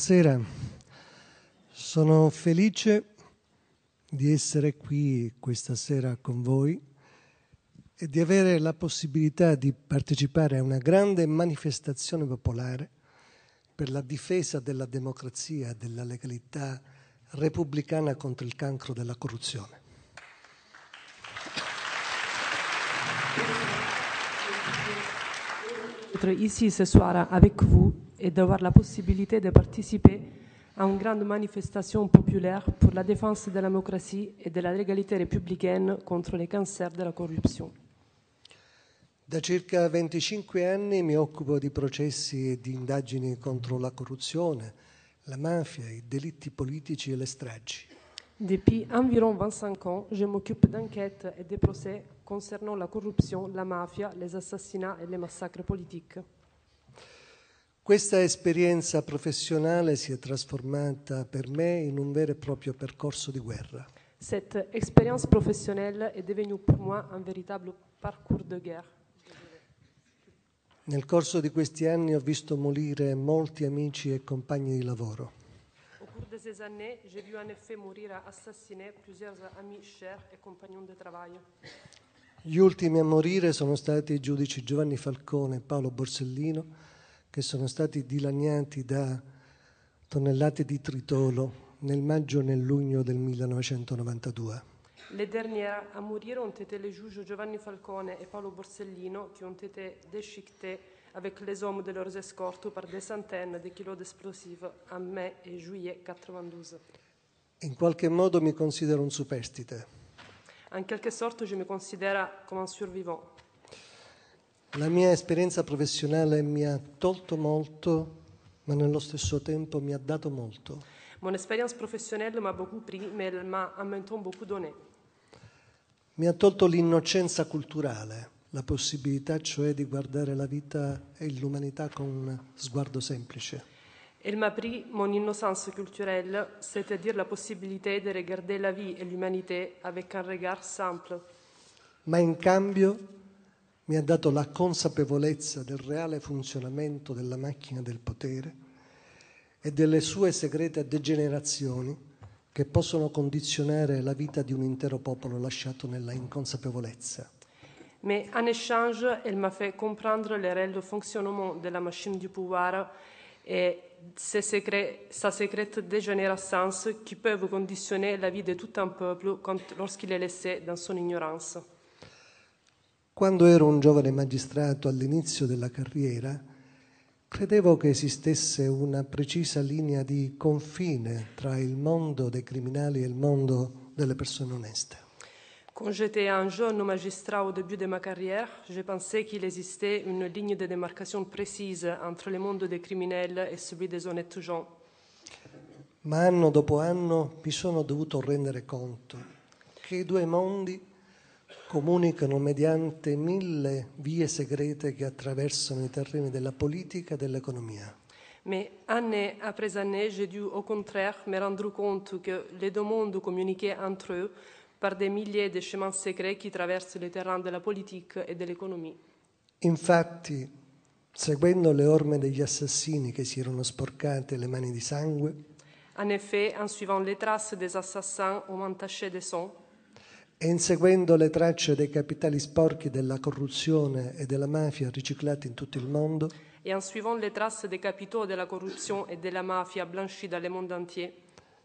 Buonasera, sono felice di essere qui questa sera con voi e di avere la possibilità di partecipare a una grande manifestazione popolare per la difesa della democrazia, e della legalità repubblicana contro il cancro della corruzione. Notre ici ce soir avec vous et d'avoir la possibilité de participer à une grande manifestation populaire pour la défense de la démocratie et de la légalité républicaine contre les cancers de la corruption. Da circa 25 anni mi occupo di processi e di indagini contro la corruzione, la mafia, i delitti politici e le stragi. Depuis environ 25 ans, je m'occupe d'enquêtes et de procès concernant la corruption, la mafia, les assassinats et les massacres politiques. Questa esperienza professionale si è trasformata per me in un vero e proprio percorso di guerra. Cette expérience professionnelle est devenue pour moi un véritable parcours de guerre. Nel corso di questi anni ho visto morire molti amici e compagni di lavoro. Au cours de ces années, j'ai vu en effet mourir assassinés plusieurs amis chers et compagnons de travail. Gli ultimi a morire sono stati i giudici Giovanni Falcone e Paolo Borsellino che sono stati dilaniati da tonnellate di tritolo nel maggio e nel luglio del 1992. Le dernière a morire ont été le juges Giovanni Falcone e Paolo Borsellino, qui ont été déchiquetés avec les hommes de leurs escortes par des centaines de kilos d'explosifs a me e juillet 92. In qualche modo mi considero un superstite. In qualche sorto je me considera comme un survivant. La mia esperienza professionale mi ha tolto molto, ma nello stesso tempo mi ha dato molto. Mon expérience professionnelle m'a beaucoup pris, mais elle m'a en même temps beaucoup donné. Mi ha tolto l'innocenza culturale, la possibilità cioè di guardare la vita e l'umanità con un sguardo semplice. Elle m'a pris mon innocence culturelle, c'est-à-dire la possibilità di regarder la vie e l'humanité avec un regard simple. Ma in cambio mi ha dato la consapevolezza del reale funzionamento della macchina del potere e delle sue segrete degenerazioni che possono condizionare la vita di un intero popolo lasciato nella inconsapevolezza. Ma in échange, elle m'a fait comprendre les règles de fonctionnement de la machine du pouvoir et ses secrets, sa secrète dégénérescence qui peuvent conditionner la vie de tout un peuple lorsqu'il est laissé dans son ignorance. Quando ero un giovane magistrato all'inizio della carriera, credevo che esistesse una precisa linea di confine tra il mondo dei criminali e il mondo delle persone oneste. Quand j'étais un jeune magistrat au début de ma carrière, je pensais qu'il existait une ligne de démarcation précise entre le monde des criminels et celui des honnêtes gens. Ma anno dopo anno mi sono dovuto rendere conto che i due mondi comunicano mediante mille vie segrete che attraversano i terreni della politica e dell'economia. Mais année après année, j'ai dû au contraire me rendre compte que les deux mondes communiquaient entre eux par des milliers de chemins secrets qui traversent le terrain della politica e dell'economia. Infatti, seguendo le orme degli assassini che si erano sporcate le mani di sangue, En effet, en suivant les traces des assassins aux mains tachées de sang, e inseguendo le tracce dei capitali sporchi della corruzione e della mafia riciclati in tutto il mondo, et en suivant les traces des capitaux de la corruption et de la mafia blanchis dans le monde entier,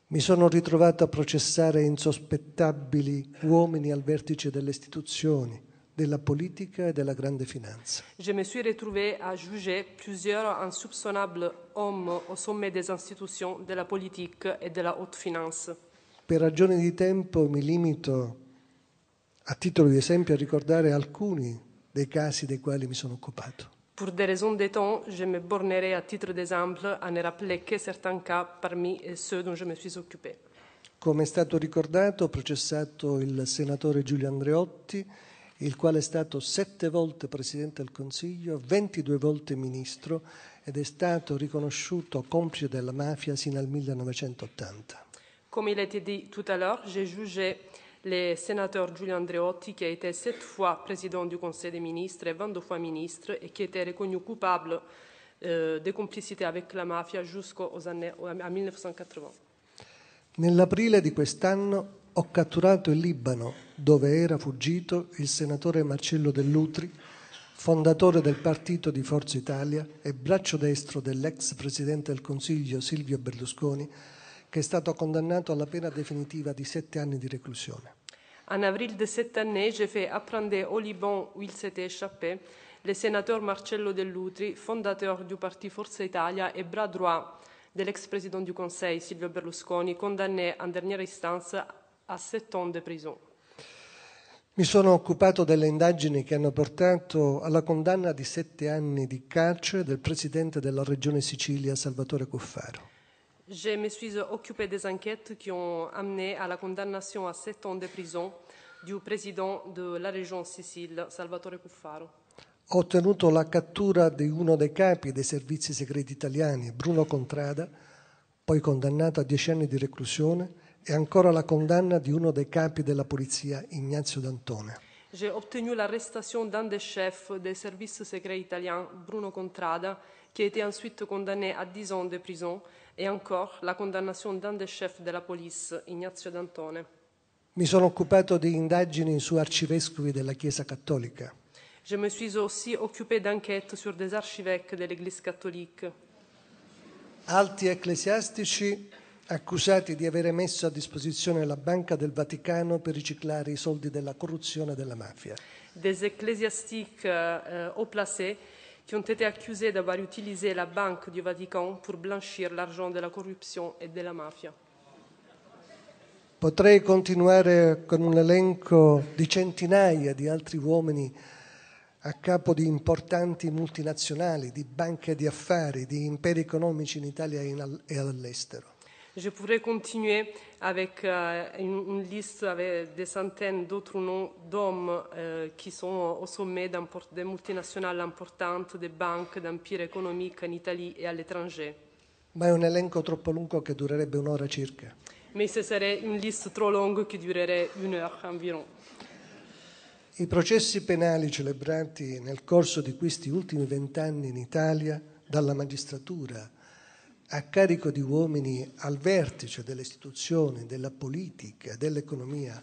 mi sono ritrovato a processare insospettabili uomini al vertice delle istituzioni, della politica e della grande finanza. je me suis retrouvée à juger plusieurs insoupçonnables hommes au sommet des institutions, de la politique et de la haute finance. Per ragioni di tempo mi limito a titolo di esempio a ricordare alcuni dei casi dei quali mi sono occupato. Pour des raisons de temps, je me bornerai à titre d'exemple à ne rappeler que certains cas parmi ceux dont je me suis occupé. Come è stato ricordato, ho processato il senatore Giulio Andreotti, il quale è stato sette volte Presidente del Consiglio, 22 volte Ministro ed è stato riconosciuto complice della mafia sino al 1980. Come il a été dit tout à l'heure, j'ai jugé le sénateur Giulio Andreotti, qui a été sept fois président du Conseil des ministres et 22 fois ministre, et qui a été reconnu coupable eh, di complicità avec la mafia jusqu'aux 1980. Nell'aprile di quest'anno ho catturato il Libano, dove era fuggito il senatore Marcello Dell'Utri, fondatore del partito di Forza Italia e braccio destro dell'ex presidente del Consiglio Silvio Berlusconi, che è stato condannato alla pena definitiva di sette anni di reclusione. In avril de cette année, j'ai fait apprendre au Liban où il s'était échappé le sénateur Marcello Dell'Utri, fondateur du parti Forza Italia et bras droit dell'ex l'ex-président du Conseil Silvio Berlusconi, condamné en dernière instance a sept ans de prison. Mi sono occupato delle indagini che hanno portato alla condanna di sette anni di carcere del presidente della regione Sicilia Salvatore Cuffaro. Je me suis occupée des enquêtes qui ont amené à la condamnation à 7 ans de prison du président de la région Sicile, Salvatore Cuffaro. Ho ottenuto la cattura di uno dei capi dei servizi segreti italiani, Bruno Contrada, poi condannato a 10 anni di reclusione, e ancora la condanna di uno dei capi della polizia, Ignazio D'Antone. J'ai obtenu l'arrestation d'un des chefs des services secrets italiens, Bruno Contrada, qui a été ensuite condamné à 10 ans de prison e ancora la condannazione d'un des chef della police, Ignazio D'Antone. Mi sono occupato di indagini su arcivescovi della Chiesa Cattolica. Je me suis aussi occupé d'enquête sur des archevêques de l'Église catholique. Alti ecclesiastici accusati di avere messo a disposizione la Banca del Vaticano per riciclare i soldi della corruzione della mafia. Des ecclésiastiques euh, au placé qui ont été accusés d'avoir utilisé la Banque du Vatican pour blanchir l'argent de la corruzione e della mafia. Potrei continuare con un elenco di centinaia di altri uomini a capo di importanti multinazionali, di banche di affari, di imperi economici in Italia e all'estero. Je pourrais continuer avec euh, une, une, liste avec des centaines d'autres noms d'hommes euh, qui sont au sommet des multinationales importantes, des banques, d'empire économiques en Italie et à l'étranger. Ma è un elenco troppo lungo che durerebbe un'ora circa. Mais ce serait une liste trop longue qui durerait une environ. I processi penali celebrati nel corso di questi ultimi vent'anni in Italia dalla magistratura, a carico di uomini al vertice delle istituzioni, della politica, dell'economia,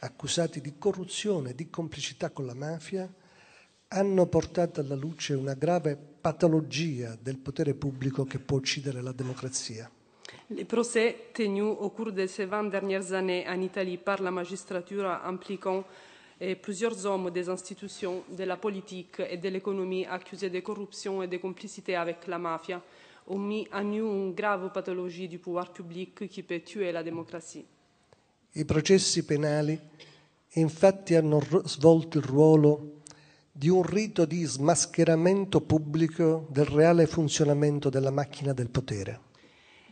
accusati di corruzione, di complicità con la mafia, hanno portato alla luce una grave patologia del potere pubblico che può uccidere la democrazia. Le procès tenus au cours de ces 20 dernières années en Italie par la magistrature impliquant eh, plusieurs hommes des institutions, de la politique et de l'économie accusés de corruption et de complicité avec la mafia au mis à nu une grave pathologie du pouvoir public qui peut tuer la démocratie. I processi penali infatti hanno svolto il ruolo di un rito di smascheramento pubblico del reale funzionamento della macchina del potere.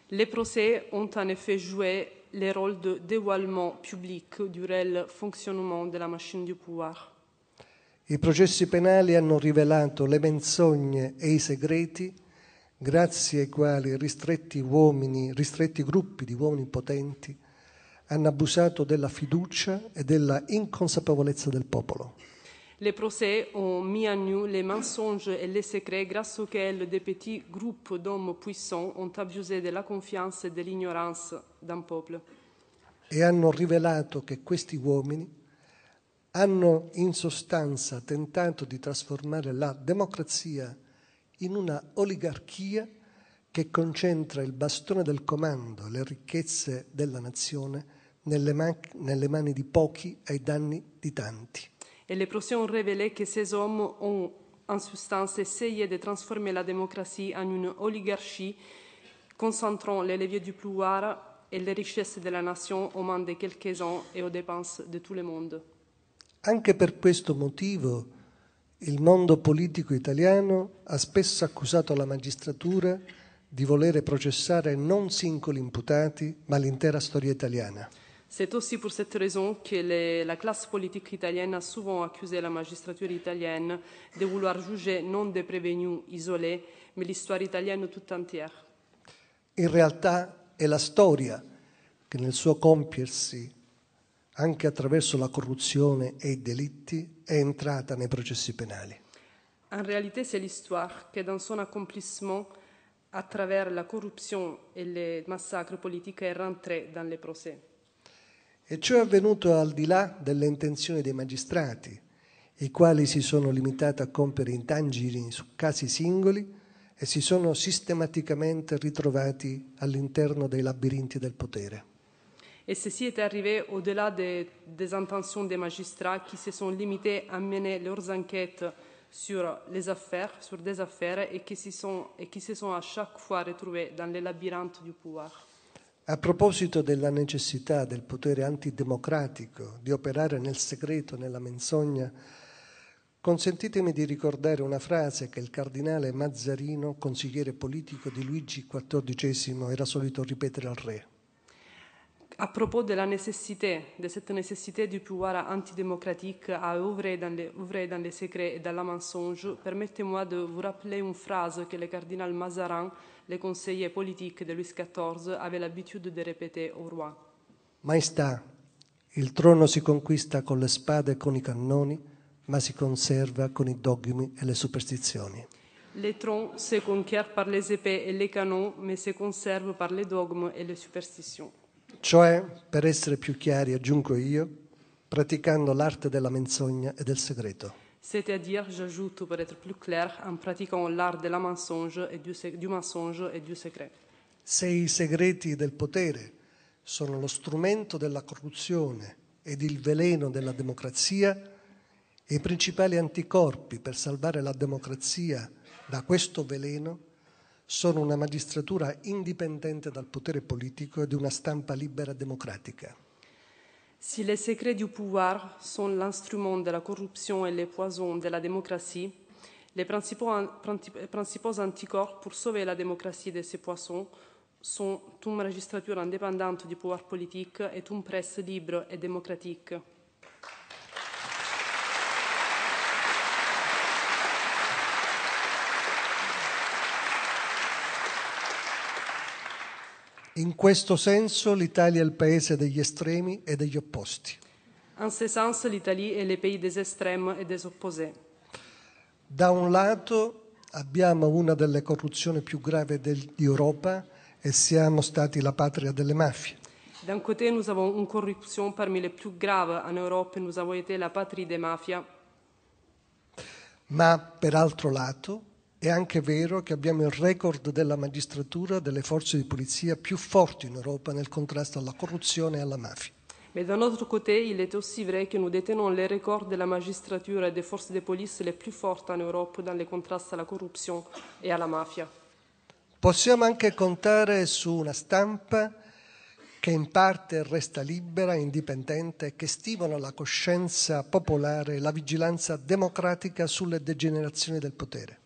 Les procès ont en effet joué le rôle de dévoilement public du réel fonctionnement della machine du pouvoir. I processi penali hanno rivelato le menzogne e i segreti grazie ai quali ristretti uomini, ristretti gruppi di uomini potenti hanno abusato della fiducia e della inconsapevolezza del popolo. Le procès ont mis à nu les mensonges et les secrets grâce auxquels des petits groupes d'hommes puissants ont abusé de la confiance de l'ignorance d'un peuple. E hanno rivelato che questi uomini hanno in sostanza tentato di trasformare la democrazia in una oligarchia che concentra il bastone del comando, le ricchezze della nazione, nelle, man- nelle mani di pochi ai danni di tanti. E le procès ont révélé que ces hommes ont in sostanza essayé de transformer la démocratie en une oligarchie, concentrant les leviers du pouvoir et les richesses de la nation aux mains de quelques-uns et aux dépenses de tout le monde. Anche per questo motivo il mondo politico italiano ha spesso accusato la magistratura di volere processare non singoli imputati, ma l'intera storia italiana. C'est aussi pour cette raison que les, la classe politique italienne a souvent accusé la magistrature italienne de vouloir juger non des prévenus isolés, mais l'histoire italienne tout entière. In realtà è la storia che nel suo compiersi anche attraverso la corruzione e i delitti, è entrata nei processi penali. In realtà c'è l'histoire che dans son accomplissement, attraverso la corruzione e les massacres politiques, è rentrée dans les procès. E ciò è avvenuto al di là delle intenzioni dei magistrati, i quali si sono limitati a compiere intangini su casi singoli e si sono sistematicamente ritrovati all'interno dei labirinti del potere et ceci est arrivé au-delà des, des, intentions des magistrats qui se sont limités à mener leurs enquêtes sur les affaires, sur des affaires et qui, sont, et qui se sont à chaque fois retrouvés dans les labyrinthes du pouvoir. A proposito della necessità del potere antidemocratico di operare nel segreto, nella menzogna, consentitemi di ricordare una frase che il cardinale Mazzarino, consigliere politico di Luigi XIV, era solito ripetere al re à propos de la nécessité, de cette nécessité du pouvoir antidémocratique à œuvrer dans les, dans les secrets et dans la mensonge, permettez-moi de vous rappeler une phrase que le cardinal Mazarin, le conseiller politique de Louis XIV, avait l'habitude de répéter au roi. Maestà, il trono si conquista con le spade e con i cannoni, ma si conserva con i dogmi e le superstizioni. Le tronc se conquiert par les épées et les canons, ma si conserva par les dogmi e le superstizioni. Cioè, per essere più chiari, aggiungo io, praticando l'arte della menzogna e del segreto. C'est-à-dire, j'ajoute per essere più clair, en pratiquant l'art de la mensonge et du, du mensonge et du secret. Se i segreti del potere sono lo strumento della corruzione ed il veleno della democrazia, e i principali anticorpi per salvare la democrazia da questo veleno sono una magistratura indipendente dal potere politico e di una stampa libera democratica. Si les secrets du pouvoir sont l'instrument de la corruption et les poisons de la démocratie, les principaux, principaux anticorps pour sauver la démocratie de ces poissons sont une magistrature indépendante du pouvoir politique et une presse libre et démocratique. In questo senso l'Italia è il paese degli estremi e degli opposti. In questo senso l'Italia è il paese degli estremi e degli opposti. Da un lato abbiamo una delle corruzioni più gravi d'Europa e siamo stati la patria delle mafie. D'un côté, nous abbiamo una corruzione parmi le più gravi en Europe et nous avons la patria delle mafie. Ma per altro lato è anche vero che abbiamo il record della magistratura, delle forze di polizia più forti in Europa nel contrasto alla corruzione e alla mafia. Ma d'un autre côté, il est aussi vrai que nous détenons les records de la magistrature et des forces de police les plus fortes en Europe dans alla corruzione e alla mafia. Possiamo anche contare su una stampa che in parte resta libera, indipendente e che stimola la coscienza popolare e la vigilanza democratica sulle degenerazioni del potere.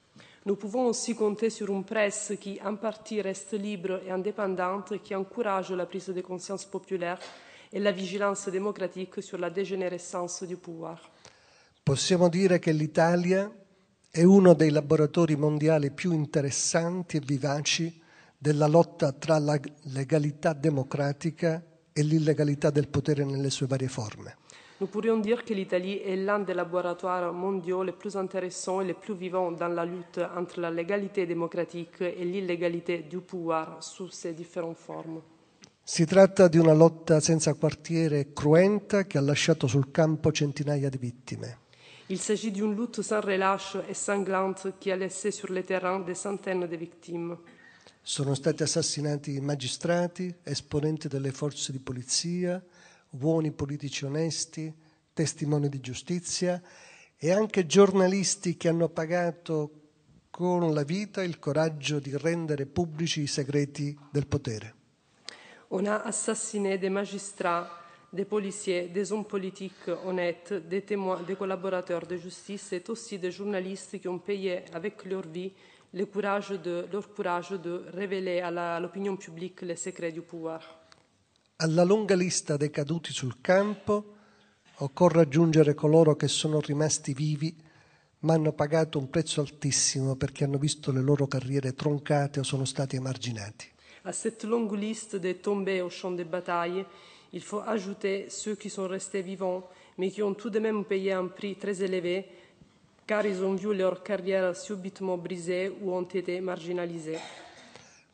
Nous pouvons aussi compter sur une presse qui, en partie, reste libre et indépendante, et qui encourage la prise de conscience populaire e la vigilance démocratique sur la dégénérescence du pouvoir. Possiamo dire che l'Italia è uno dei laboratori mondiali più interessanti e vivaci della lotta tra la legalità democratica e l'illegalità del potere nelle sue varie forme. Nous pourrions dire que l'Italie est l'un des laboratoires mondiaux les plus intéressants et les plus vivants dans la lutte entre la légalité démocratique e l'illégalité du pouvoir sous ses différentes formes. Si tratta di una lotta senza quartiere cruenta che ha lasciato sul campo centinaia di vittime. Il s'agit d'une lutte sans relâche et sanglante qui a laissé sur le terrain des centaines de victimes. Sono stati assassinati magistrati, esponenti delle forze di polizia, buoni politici onesti, testimoni di giustizia e anche giornalisti che hanno pagato con la vita il coraggio di rendere pubblici i segreti del potere. On a assassiné des magistrats, des policiers, des hommes politiques honnêtes, des témoins, des collaborateurs de justice et aussi des journalistes qui ont payé avec leur vie le courage de, leur courage de révéler à l'opinion publique les secrets du pouvoir. Alla lunga lista dei caduti sul campo occorre aggiungere coloro che sono rimasti vivi ma hanno pagato un prezzo altissimo perché hanno visto le loro carriere troncate o sono stati emarginati. A cette longue liste des tombés au champ des batailles, il faut ajouter ceux qui sont restés vivants, mais qui ont tout de même payé un prix très élevé, car ils ont vu leur carrière subitement brisée ou ont été marginalisés.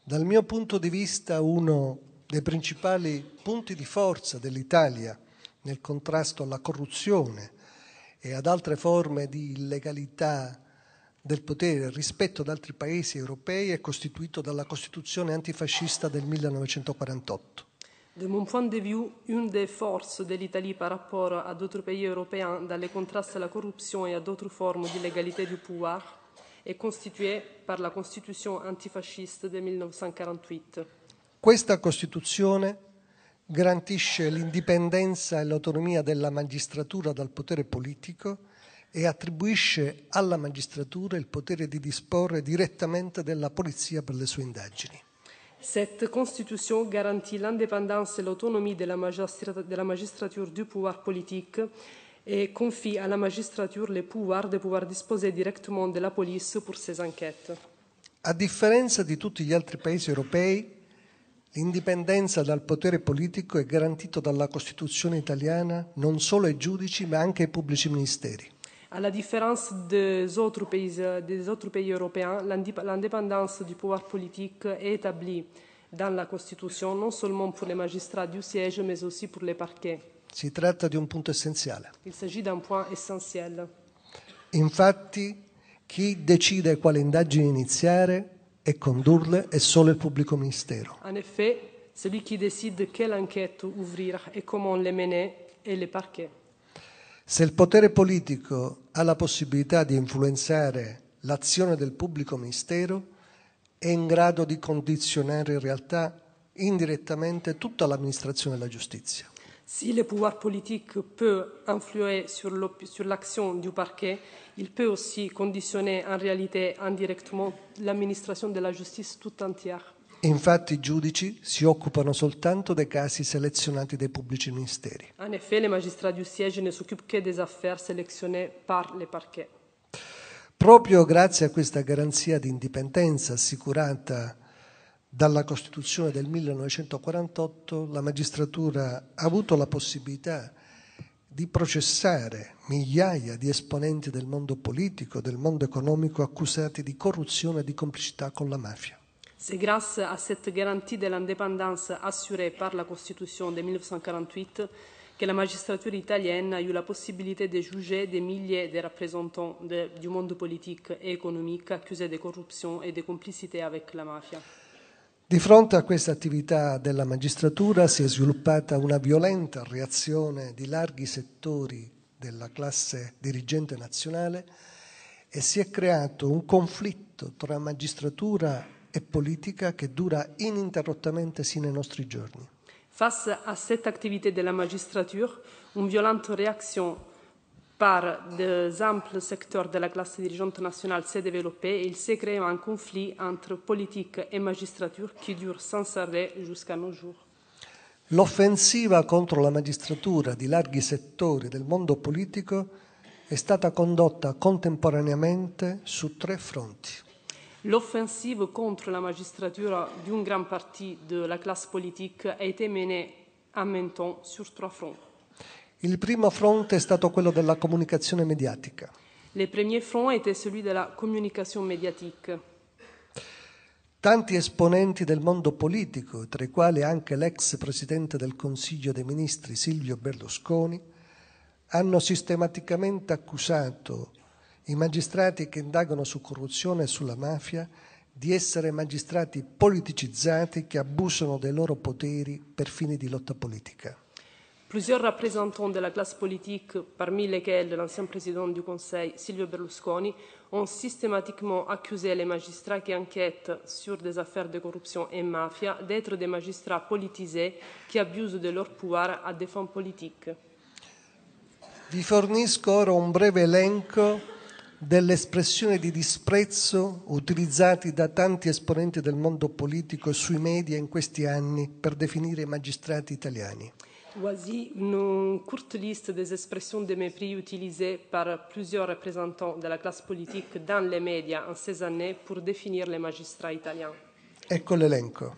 Dal mio punto di vista, uno dei principali punti di forza dell'Italia nel contrasto alla corruzione e ad altre forme di illegalità del potere rispetto ad altri paesi europei è costituito dalla Costituzione antifascista del 1948. De mon point de vue, une des forces de l'Italie par rapport à d'autres pays européens dans le contraste à la corruption et à d'autres formes d'illégalité du pouvoir est constituée par la Constitution antifasciste de 1948. Questa Costituzione garantisce l'indipendenza e l'autonomia della magistratura dal potere politico e attribuisce alla magistratura il potere di disporre direttamente della polizia per le sue indagini. Cette constitution garantit l'indépendance et l'autonomie de, de, la magistrature du pouvoir politique et confie à la magistrature les pouvoirs de pouvoir disposer directement de la police pour ses enquêtes. A differenza di tutti gli altri paesi europei, L'indipendenza dal potere politico è garantita dalla Costituzione italiana non solo ai giudici ma anche ai pubblici ministeri. À la différence des autres pays, des autres pays européens, l'indépendance du pouvoir politique est établie dans la Constitution non seulement pour les magistrats du siège mais aussi pour les parquets. Si tratta di un punto essenziale. Il s'agit d'un point essentiel. Infatti, chi decide quale indagine iniziare e condurle è solo il pubblico ministero. En effet, celui qui décide quelle enquête ouvrir et comment les mener est le parquet. Se il potere politico ha la possibilità di influenzare l'azione del pubblico ministero, è in grado di condizionare in realtà indirettamente tutta l'amministrazione della giustizia. Si le pouvoir politique peut influer sur l'action du parquet, il peut aussi conditionner en réalité indirectement l'amministration della giustizia tutta entière. Infatti i giudici si occupano soltanto dei casi selezionati dai pubblici ministeri. En effet, les magistrats du siège ne s'occupent que des affaires sélectionnées par les parquets. Proprio grazie a questa garanzia di indipendenza assicurata dalla Costituzione del 1948 la magistratura ha avuto la possibilità di processare migliaia di esponenti del mondo politico, del mondo economico accusati di corruzione e di complicità con la mafia. C'est grâce à cette garantie de l'indépendance assurée par la Constitution de 1948 que la magistrature italienne a eu la possibilité de juger des milliers de représentants de, du monde politique et économique accusés de corruption et de complicité avec la mafia. Di fronte a questa attività della magistratura si è sviluppata una violenta reazione di larghi settori della classe dirigente nazionale e si è creato un conflitto tra magistratura e politica che dura ininterrottamente sino ai nostri giorni. Face a cette activité de la magistrature, une violente par d'amples secteurs de la classe dirigeante nationale s'est développé et il s'est créé un conflit entre politique et magistrature qui dure sans arrêt jusqu'à nos jours. L'offensiva contro la magistratura di larghi settori del mondo politico è stata condotta contemporaneamente su tre fronti. L'offensiva contro la magistratura di un gran partito della classe politica è été menée à Menton sur trois fronts. Il primo fronte è stato quello della comunicazione mediatica. Le premier front était celui de la communication médiatique. Tanti esponenti del mondo politico, tra i quali anche l'ex presidente del Consiglio dei Ministri Silvio Berlusconi, hanno sistematicamente accusato i magistrati che indagano su corruzione e sulla mafia di essere magistrati politicizzati che abusano dei loro poteri per fini di lotta politica. Plusieurs représentants de la classe politique, parmi lesquels l'ancien président du Conseil, Silvio Berlusconi, ont systématiquement accusé les magistrats qui enquêtent sur des affaires de corruption et mafia d'être des magistrats politisés qui abusent de leur pouvoir à des fins politiques. Vi fornisco ora un breve elenco delle espressioni di disprezzo utilizzate da tanti esponenti del mondo politico sui media in questi anni per definire i magistrati italiani. Voici une courte liste des expressions de mépris utilisées par plusieurs représentants de la classe politique dans les médias en ces années pour définir les magistrats italiens. Ecco l'elenco.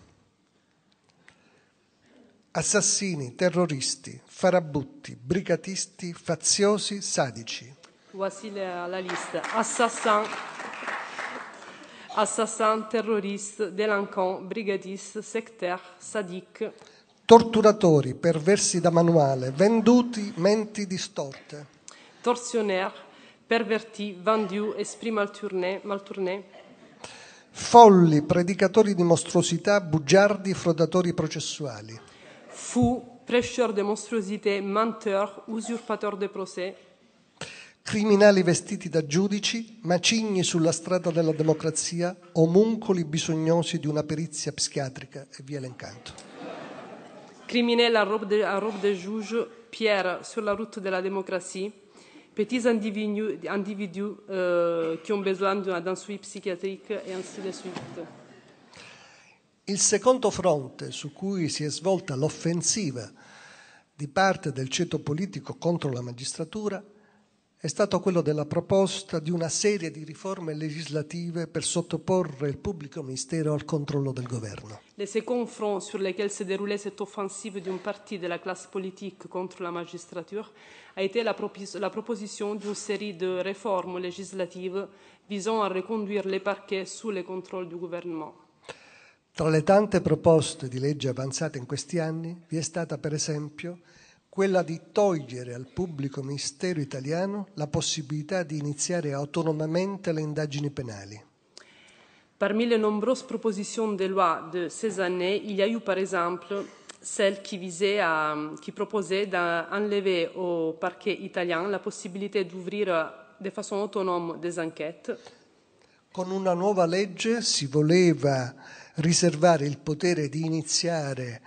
Assassini, terroristi, farabutti, brigatisti, faziosi, sadici. Voici la, liste. Assassins, assassins, terroristes, délinquants, brigadistes, sectaires, sadiques. torturatori, perversi da manuale, venduti, menti distorte. Tortionnaire, perverti, vendu, esprime al tournée, mal tournée. Folli, predicatori di mostruosità, bugiardi, frodatori processuali. Fu, prêcheur de monstruosité, menteur, usurpateur de procès. Criminali vestiti da giudici, macigni sulla strada della democrazia, omuncoli bisognosi di una perizia psichiatrica e via l'incanto criminels à robe de, à robe de juge, pierre sur la route de la démocratie, petits individus, individus euh, qui ont besoin d'un suivi psychiatrique e ainsi di suite. Il secondo fronte su cui si è svolta l'offensiva di parte del ceto politico contro la magistratura è stato quello della proposta di una serie di riforme legislative per sottoporre il pubblico ministero al controllo del governo. Les seconds fronts sur lesquels s'est déroulée cette offensive d'une partie de la classe politique contre la magistrature a été la, propos la proposition d'une série de réformes législatives visant à reconduire les parquets sous le contrôle du gouvernement. Tra le tante proposte di legge avanzate in questi anni vi è stata per esempio quella di togliere al pubblico ministero italiano la possibilità di iniziare autonomamente le indagini penali. Parmi le nombreuses propositions de loi de ces années, il y a eu par exemple celle qui, visait à, qui proposait d'enlever au parquet italien la possibilité d'ouvrir de façon autonome des enquêtes. Con una nuova legge si voleva riservare il potere di iniziare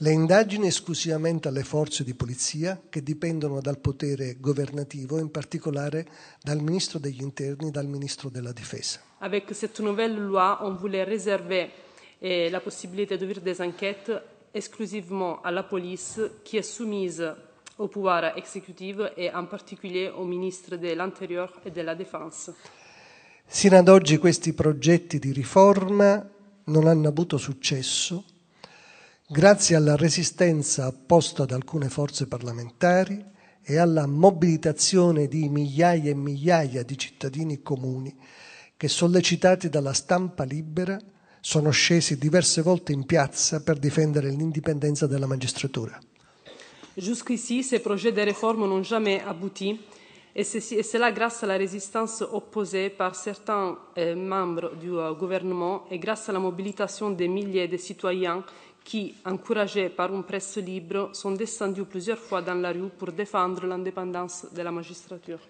le indagini esclusivamente alle forze di polizia che dipendono dal potere governativo, in particolare dal ministro degli Interni e dal ministro della Difesa. Avec cette nouvelle loi, on voulait réserver eh, la possibilité d'ouvrir des enquêtes exclusivement à la police qui est soumise au pouvoir exécutif et en particulier au ministre de l'Intérieur et de la Défense. Sino ad oggi questi progetti di riforma non hanno avuto successo grazie alla resistenza apposta da alcune forze parlamentari e alla mobilitazione di migliaia e migliaia di cittadini comuni che, sollecitati dalla stampa libera, sono scesi diverse volte in piazza per difendere l'indipendenza della magistratura. Jusqu'ici, ces projets de réforme n'ont jamais abouti, et, cela grâce à la résistance opposée par certains euh, membres du euh, gouvernement et grâce à la mobilisation des milliers de citoyens chi, qui, encouragés par une presse libre, sont descendus plusieurs fois dans la rue pour défendre l'indépendance de la magistrature.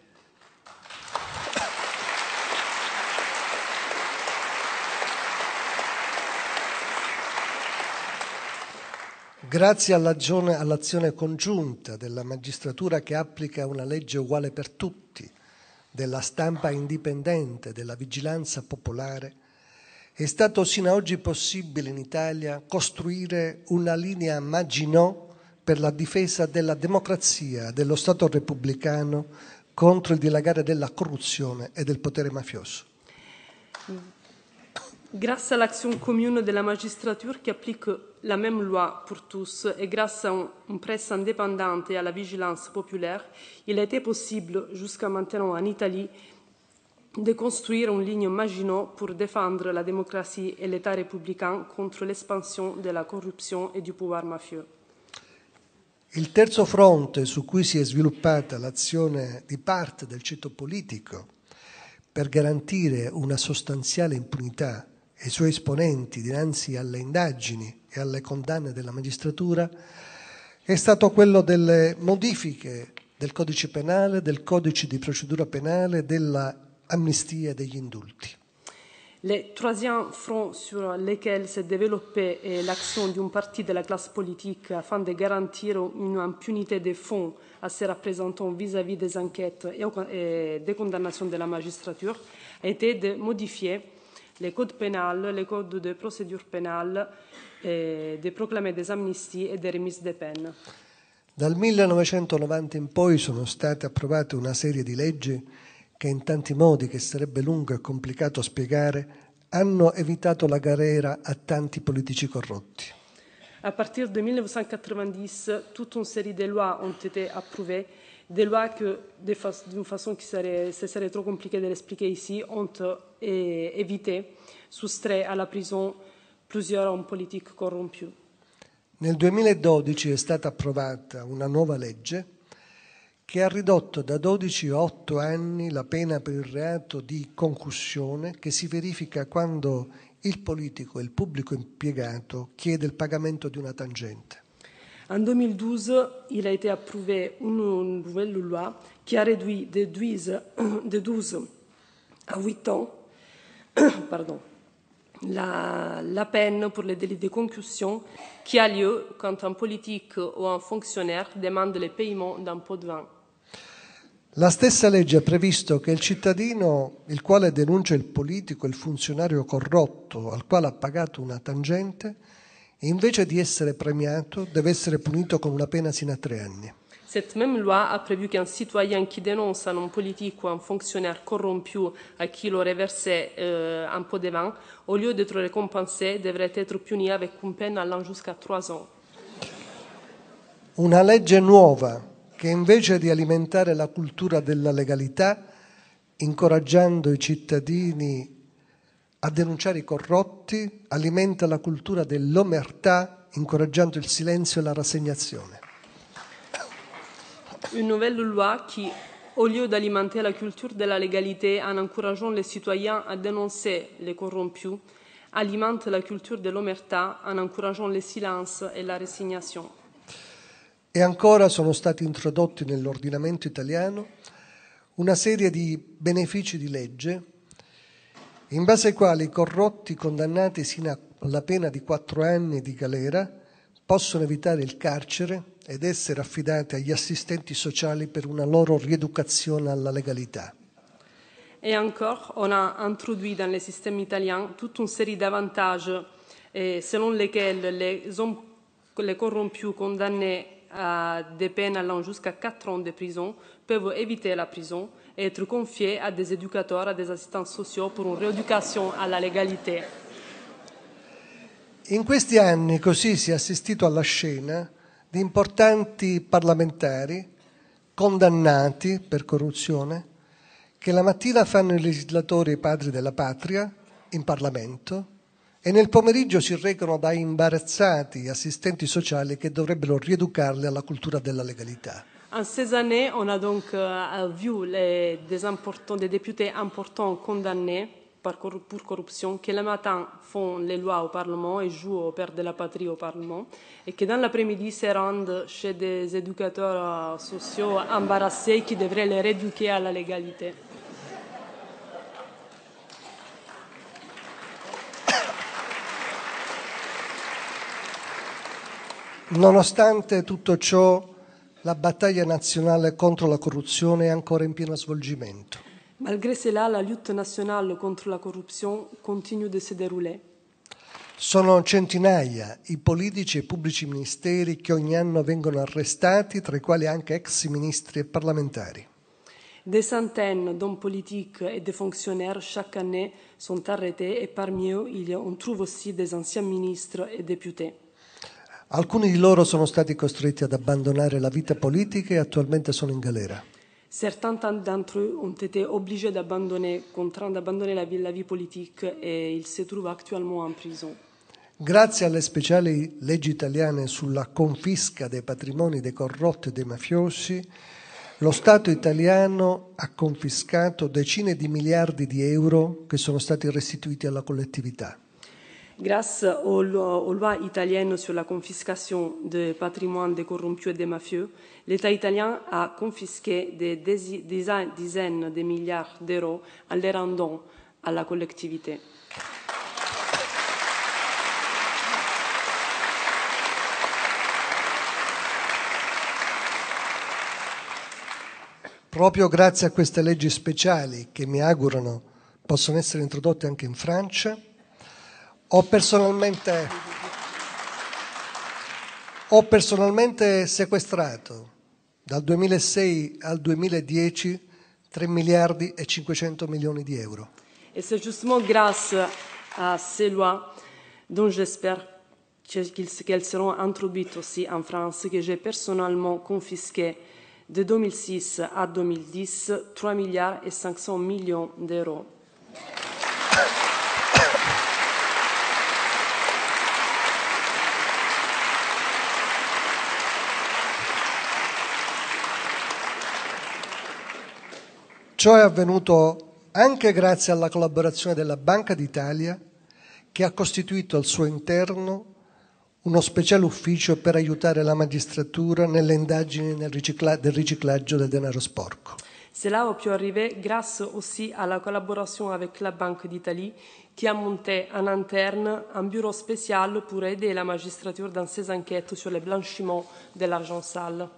Grazie all'azione congiunta della magistratura che applica una legge uguale per tutti, della stampa indipendente, della vigilanza popolare, è stato sino ad oggi possibile in Italia costruire una linea Maginot per la difesa della democrazia, dello Stato repubblicano contro il dilagare della corruzione e del potere mafioso. Grazie all'azione comune della magistratura che applica qui applique la même loi pour tous et grâce à une presse indépendante et à la vigilance populaire, il a été jusqu'à maintenant en Italia, de construire une ligne Maginot pour défendre la démocratie et l'État républicain contre l'espansion de la corruzione e du pouvoir mafieux. Il terzo fronte su cui si è sviluppata l'azione di parte del ceto politico per garantire una sostanziale impunità ai suoi esponenti dinanzi alle indagini e alle condanne della magistratura è stato quello delle modifiche del codice penale, del codice di procedura penale, della amnistie degli indulti. Les troisièmes fronts sur lesquels s'est développée euh, l'action d'une partie de la classe politique afin de garantir une impunité des fonds à ses représentants vis-à-vis -vis des enquêtes et euh, des condamnations de la magistrature était de modifier les codes pénals, les codes de procédure pénale, eh, de proclamare des amnistie e de remise de peine. Dal 1990 in poi sono state approvate una serie di leggi che in tanti modi che sarebbe lungo e complicato spiegare, hanno evitato la galera a tanti politici corrotti. A partire de 1990, tutta una serie di leggi ont été approvate, des lois que, d'une fa façon qui serait, ce serait trop compliqué de l'expliquer ici, ont évité, soustrait alla prison plusieurs hommes politiques corrompus. Nel 2012 è stata approvata una nuova legge che ha ridotto da 12 a 8 anni la pena per il reato di concussione che si verifica quando il politico e il pubblico impiegato chiede il pagamento di una tangente. En 2012, il a été approuvé une nouvelle loi qui a réduit de 12, de 12 à 8 ans pardon, la, la, peine pour les délits de concussion qui a lieu quand un politique ou un fonctionnaire demande le paiement d'un pot de vin. La stessa legge ha previsto che il cittadino, il quale denuncia il politico, il funzionario corrotto al quale ha pagato una tangente, invece di essere premiato, deve essere punito con una pena sino a tre anni. Cette même loi a prévu qu'un citoyen qui dénonce à un politique ou un fonctionnaire corrompu à qui il aurait euh, un pot de vin, au lieu d'être récompensé, devrait être puni avec une peine allant jusqu'à trois ans. Una legge nuova che invece di alimentare la cultura della legalità, incoraggiando i cittadini a denunciare i corrotti, alimenta la cultura dell'omertà, incoraggiando il silenzio e la rassegnazione. Une nouvelle loi qui, au lieu d'alimenter la culture de la légalité en encourageant les citoyens à dénoncer les corrompus, alimente la culture de l'omerta en encourageant le silence et la résignation. E ancora sono stati introdotti nell'ordinamento italiano una serie di benefici di legge in base ai quali i corrotti condannati sino alla pena di quattro anni di galera possono evitare il carcere ed essere affidati agli assistenti sociali per una loro rieducazione alla legalità. E ancora on a introduit nel sistema italiano tutta una serie di d'avantages eh, selon lesquels les, hommes, les corrompus condamnés à des peines allant jusqu'à 4 ans de prison peuvent éviter la prison et être confiés à des éducateurs, à des assistants sociaux pour une rééducation alla legalità. In questi anni così si è assistito alla scena di importanti parlamentari condannati per corruzione che la mattina fanno i legislatori padri della patria in Parlamento e nel pomeriggio si recano da imbarazzati assistenti sociali che dovrebbero rieducarli alla cultura della legalità. In queste anni abbiamo euh, visto dei deputati importanti condannati per des députés importants condamnés pour corruption le matin al Parlamento e au Parlement et jouent au Père de la Patrie au Parlement et qui dans l'après-midi se rendent chez des éducateurs euh, sociaux embarrassés qui devraient les rééduquer à Nonostante tutto ciò, la battaglia nazionale contro la corruzione è ancora in pieno svolgimento. Malgré cela, la lutte nazionale contro la corruzione continua de se dérouler. Sono centinaia i politici e pubblici ministeri che ogni anno vengono arrestati, tra i quali anche ex ministri e parlamentari. Des centaines d'hommes politiques et de fonctionnaires chaque année sont arrêtés et parmi eux, il y a, on trouve aussi des anciens ministres et députés. Alcuni di loro sono stati costretti ad abbandonare la vita politica e attualmente sono in galera. Certains d'entre eux ont été obligés d'abandonner, contraints d'abandonner la, la vie politique et ils se trouvent actuellement en prison. Grazie alle speciali leggi italiane sulla confisca dei patrimoni dei corrotti e dei mafiosi, lo Stato italiano ha confiscato decine di miliardi di euro che sono stati restituiti alla collettività grâce aux lois, aux lois, italiennes sur la confiscation des patrimoines des corrompus et des mafieux, l'État italien a confisqué des dizaines de milliards d'euros en les rendant à la collectivité. Proprio grazie a queste leggi speciali che mi augurano possano essere introdotte anche in Francia, ho personalmente, ho personalmente sequestrato dal 2006 al 2010 3 miliardi e 500 milioni di euro. E c'è justement grâce à ces lois, dont j'espère qu'elles seront introduites aussi en France, che j'ai personalmente confisqué de 2006 à 2010 3 miliardi e 500 millions d'euros. Ciò è avvenuto anche grazie alla collaborazione della Banca d'Italia che ha costituito al suo interno uno speciale ufficio per aiutare la magistratura nelle indagini nel ricicla del riciclaggio del denaro sporco. Cela a pu arriver grâce aussi à la collaboration avec la Banque d'Italie qui a monté en interne un bureau spécial pour aider la magistrature dans ses enquêtes sur le blanchiment de l'argent sale.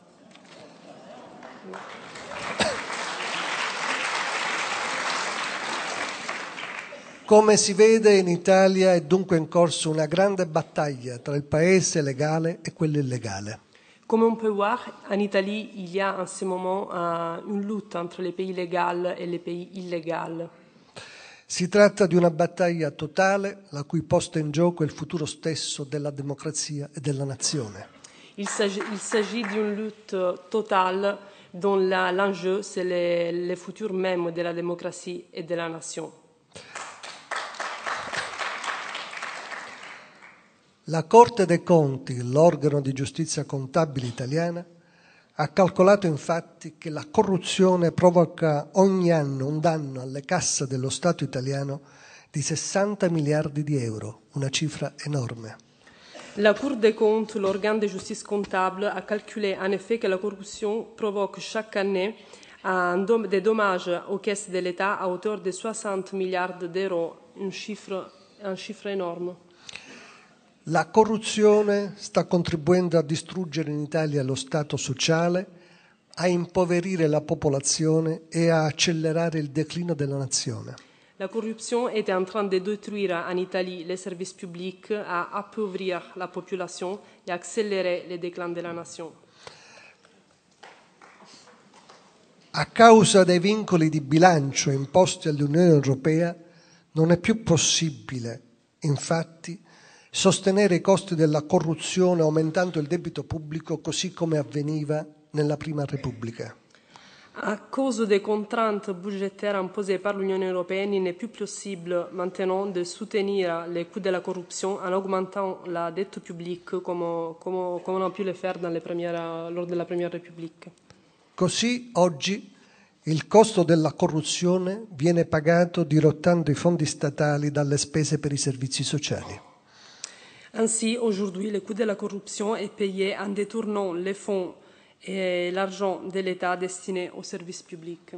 Come si vede in Italia è dunque in corso una grande battaglia tra il paese legale e quello illegale. Come on peut voir, en Italie, il y a en ce moment uh, une lutte entre les pays légaux et les pays illégaux. Si tratta di una battaglia totale, la cui posta in gioco è il futuro stesso della democrazia e della nazione. Il s'agit di una lutte totale dont l'enjeu c'est le, le futur même della democrazia e della nazione. La Corte dei Conti, l'organo di giustizia contabile italiana, ha calcolato infatti che la corruzione provoca ogni anno un danno alle casse dello Stato italiano di 60 miliardi di euro, una cifra enorme. La Cour des comptes, l'organe de justice comptable, a calculé en effet que la corruption provoque chaque année dom des dommages aux caisses de l'État à hauteur de 60 milliards d'euros, un chiffre, un chiffre énorme. La corruzione sta contribuendo a distruggere in Italia lo Stato sociale, a impoverire la popolazione e a accelerare il declino della nazione. La corruzione è in train de détruire in Italia i servizi pubblici, a appauvrir la popolazione e a accelerare il declino della nazione. A causa dei vincoli di bilancio imposti all'Unione Europea non è più possibile, infatti, sostenere i costi della corruzione aumentando il debito pubblico così come avveniva nella Prima Repubblica. A causa dei contratti budgétaires imposés par l'Unione européenne, il n'est plus possible maintenant de soutenir les coûts de la en augmentant la dette publique come, come, come on a le faire première, lors della Prima Repubblica. Così oggi il costo della corruzione viene pagato dirottando i fondi statali dalle spese per i servizi sociali. Ainsi, aujourd'hui, le coût de la corruption est payé en détournant les fonds e l'argent dell'età destinée au service public.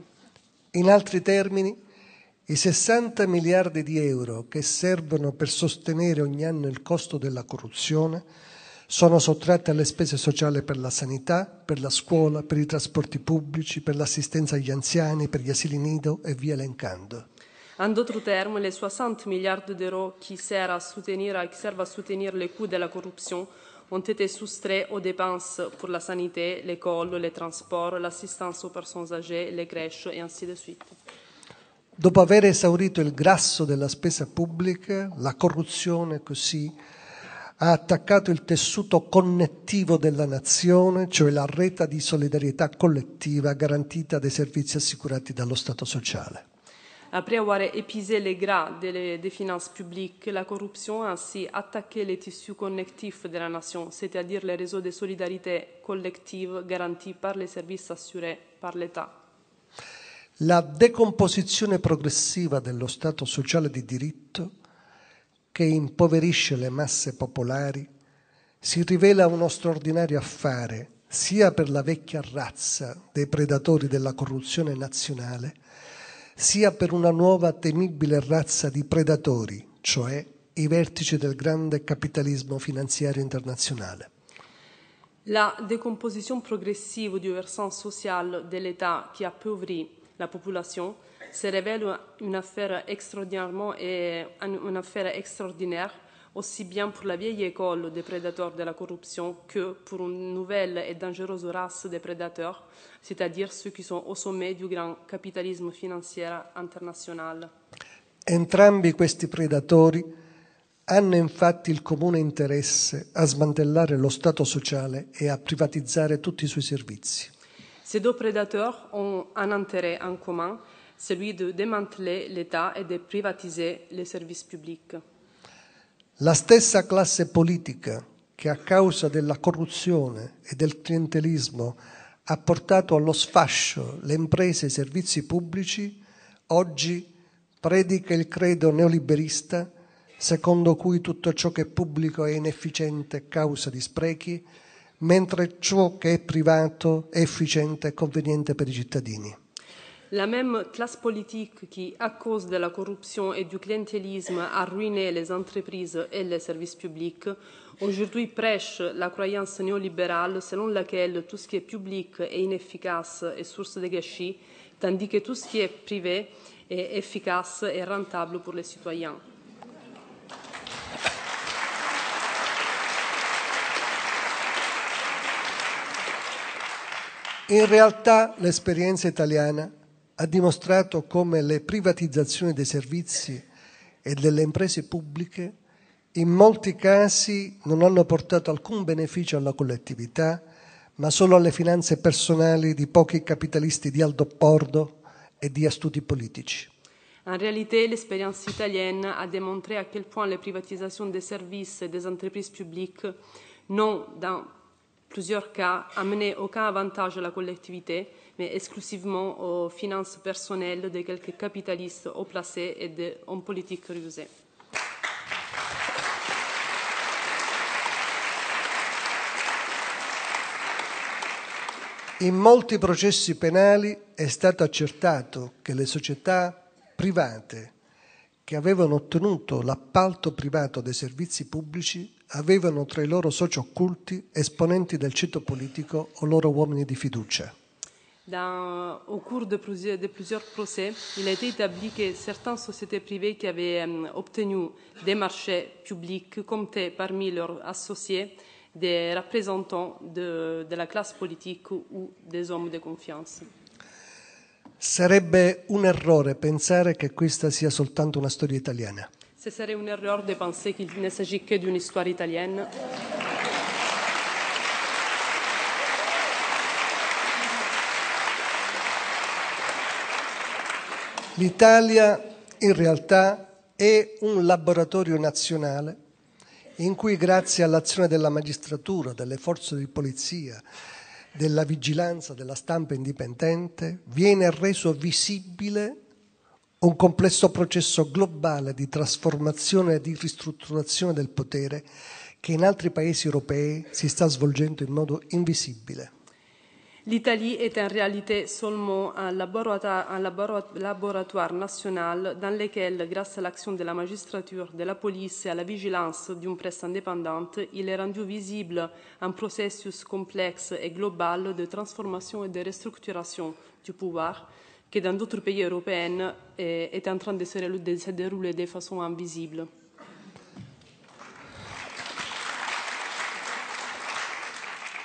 In altri termini, i 60 miliardi di euro che servono per sostenere ogni anno il costo della corruzione sono sottratti alle spese sociali per la sanità, per la scuola, per i trasporti pubblici, per l'assistenza agli anziani, per gli asili nido e via elencando andò Truterme les 60 milliards d'euros qui, che à a sostenere, servent à soutenir les coûts de la corruption ont été soustraits aux dépenses pour la sanité, l'école, les transports, l'assistenza aux personnes âgées, les crèches e ainsi di suite. Dopo aver esaurito il grasso della spesa pubblica, la corruzione così ha attaccato il tessuto connettivo della nazione, cioè la rete di solidarietà collettiva garantita dai servizi assicurati dallo Stato sociale. Après avoir épuisé les gras des, des finances publiques, la corruption a ainsi attaqué les tissus connectifs de la nation, c'est-à-dire les réseaux de solidarité collective garantis par les services assurés par l'État. La decomposizione progressiva dello Stato sociale di diritto, che impoverisce le masse popolari, si rivela uno straordinario affare sia per la vecchia razza dei predatori della corruzione nazionale, sia per una nuova temibile razza di predatori, cioè i vertici del grande capitalismo finanziario internazionale. La décomposition progressive du versant social de che qui appauvrit la popolazione si rivela une affaire extraordinairement extraordinaire aussi bien pour la vieille école des prédateurs de la corruption que pour une nouvelle et dangereuse race de prédateurs, c'est-à-dire ceux qui sont au sommet du grand capitalisme financier international. Entrambi questi predatori hanno infatti il comune interesse a smantellare lo Stato sociale e a privatizzare tutti i suoi servizi. Ces deux prédateurs ont un intérêt en commun, celui de démanteler l'État et de privatiser les services publics. La stessa classe politica che a causa della corruzione e del clientelismo ha portato allo sfascio le imprese e i servizi pubblici, oggi predica il credo neoliberista secondo cui tutto ciò che è pubblico è inefficiente e causa di sprechi, mentre ciò che è privato è efficiente e conveniente per i cittadini la même classe politique qui, à cause de la corruption et du clientélisme, a ruiné les entreprises et les services publics, aujourd'hui prêche la croyance néolibérale selon laquelle tout ce qui est public est inefficace et source de gâchis, tandis que tout ce qui est privé est efficace et rentable pour les citoyens. In realtà l'esperienza italiana ha dimostrato come le privatizzazioni dei servizi e delle imprese pubbliche in molti casi non hanno portato alcun beneficio alla collettività, ma solo alle finanze personali di pochi capitalisti di alto bordo et di astuti politici. En réalité, l'expérience italienne a démontré à quel point les privatisations des services et des entreprises publiques n'ont, dans plusieurs cas, amené aucun avantage à la collectivité, mais exclusivement aux finances personnelles de quelques capitalistes haut placés et des hommes politiques rusés. In molti processi penali è stato accertato che le società private che avevano ottenuto l'appalto privato dei servizi pubblici avevano tra i loro soci occulti esponenti del ceto politico o loro uomini di fiducia. au cours de plusieurs, procès, il a été établi que certaines sociétés privées qui avaient euh, obtenu des marchés publics comptaient parmi leurs associés des représentants de, la classe politique ou des hommes de confiance. Sarebbe un errore pensare che questa sia soltanto una storia italiana. Ce serait un erreur de penser qu'il ne s'agit que d'une histoire italienne. L'Italia in realtà è un laboratorio nazionale in cui grazie all'azione della magistratura, delle forze di polizia, della vigilanza, della stampa indipendente, viene reso visibile un complesso processo globale di trasformazione e di ristrutturazione del potere che in altri paesi europei si sta svolgendo in modo invisibile. L'Italie est en réalité seulement un laboratoire, un laboratoire national dans lequel, grâce à l'action de la magistrature, de la police et à la vigilance d'une presse indépendante, il est rendu visible un processus complexe et global de transformation et de restructuration du pouvoir qui, dans d'autres pays européens, est en train de se dérouler de façon invisible.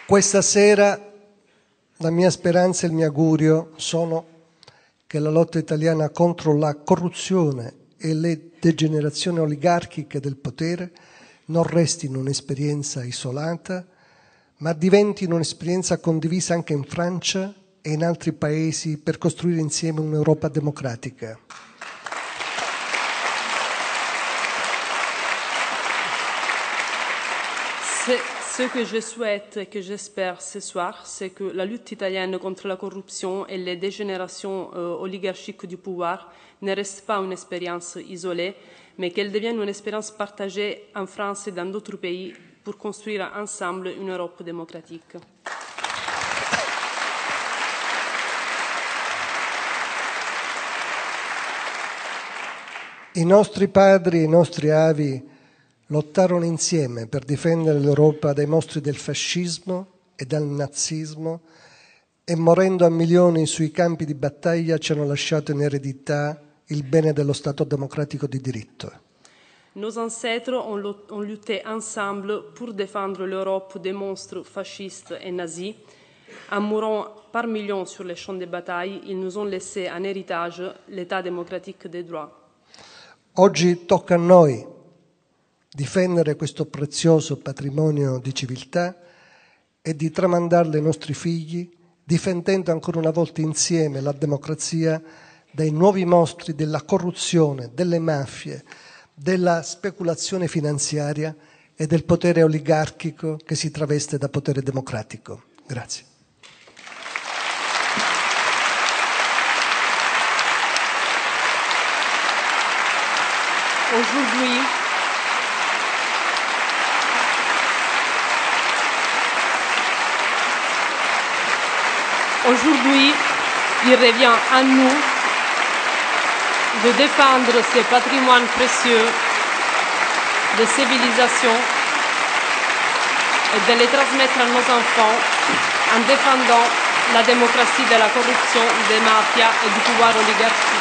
Questa sera la mia speranza e il mio augurio sono che la lotta italiana contro la corruzione e le degenerazioni oligarchiche del potere non restino un'esperienza isolata, ma diventino un'esperienza condivisa anche in Francia e in altri paesi per costruire insieme un'Europa democratica. Se... Ce que je souhaite et que j'espère ce soir, c'est que la lutte italienne contre la corruption et les dégénérations euh, oligarchiques du pouvoir ne reste pas une expérience isolée, mais qu'elle devienne une expérience partagée en France et dans d'autres pays pour construire ensemble une Europe démocratique. I nostri padri, i nostri lottarono insieme per difendere l'Europa dai mostri del fascismo e dal nazismo e morendo a milioni sui campi di battaglia ci hanno lasciato in eredità il bene dello Stato democratico di diritto. Nos ancêtres ont, ont lutté ensemble pour défendre l'Europe des monstres fascistes et nazis. En mourant par millions sur les champs de bataille, ils nous ont laissé en héritage l'état démocratique des droits. Oggi tocca a noi difendere questo prezioso patrimonio di civiltà e di tramandarlo ai nostri figli, difendendo ancora una volta insieme la democrazia dai nuovi mostri della corruzione, delle mafie, della speculazione finanziaria e del potere oligarchico che si traveste da potere democratico. Grazie. Aujourd'hui, Aujourd'hui, il revient à nous de défendre ces patrimoines précieux de civilisation et de les transmettre à nos enfants en défendant la démocratie de la corruption, des mafias et du pouvoir oligarchique.